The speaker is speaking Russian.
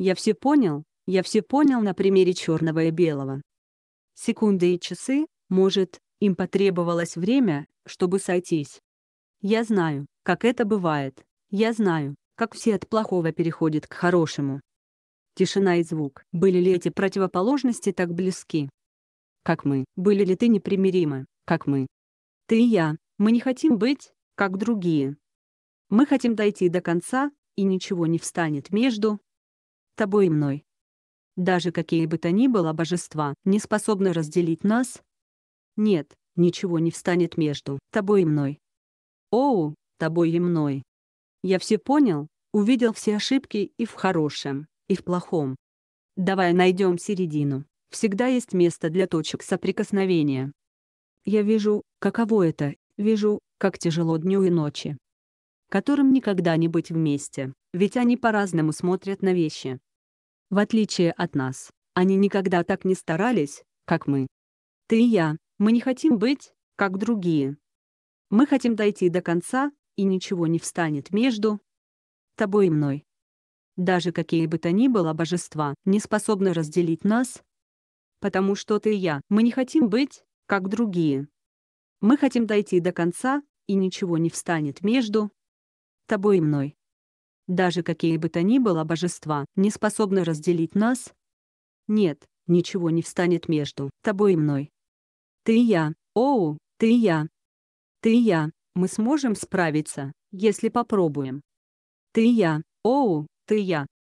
Я все понял, я все понял на примере черного и белого. Секунды и часы, может, им потребовалось время, чтобы сойтись. Я знаю, как это бывает. Я знаю, как все от плохого переходят к хорошему. Тишина и звук. Были ли эти противоположности так близки? Как мы? Были ли ты непримиримы? Как мы? Ты и я. Мы не хотим быть, как другие. Мы хотим дойти до конца, и ничего не встанет между, тобой и мной. Даже какие бы то ни было божества не способны разделить нас. Нет, ничего не встанет между тобой и мной. Оу, тобой и мной. Я все понял, увидел все ошибки и в хорошем, и в плохом. Давай найдем середину. Всегда есть место для точек соприкосновения. Я вижу, каково это, вижу, как тяжело дню и ночи. Которым никогда не быть вместе, ведь они по-разному смотрят на вещи. В отличие от нас, они никогда так не старались, как мы. Ты и я, мы не хотим быть, как другие. Мы хотим дойти до конца, и ничего не встанет между тобой и мной. Даже какие бы то ни было божества не способны разделить нас, потому что ты и я, мы не хотим быть, как другие. Мы хотим дойти до конца, и ничего не встанет между тобой и мной. Даже какие бы то ни было божества не способны разделить нас. Нет, ничего не встанет между тобой и мной. Ты и я, оу, ты и я. Ты и я, мы сможем справиться, если попробуем. Ты и я, оу, ты и я,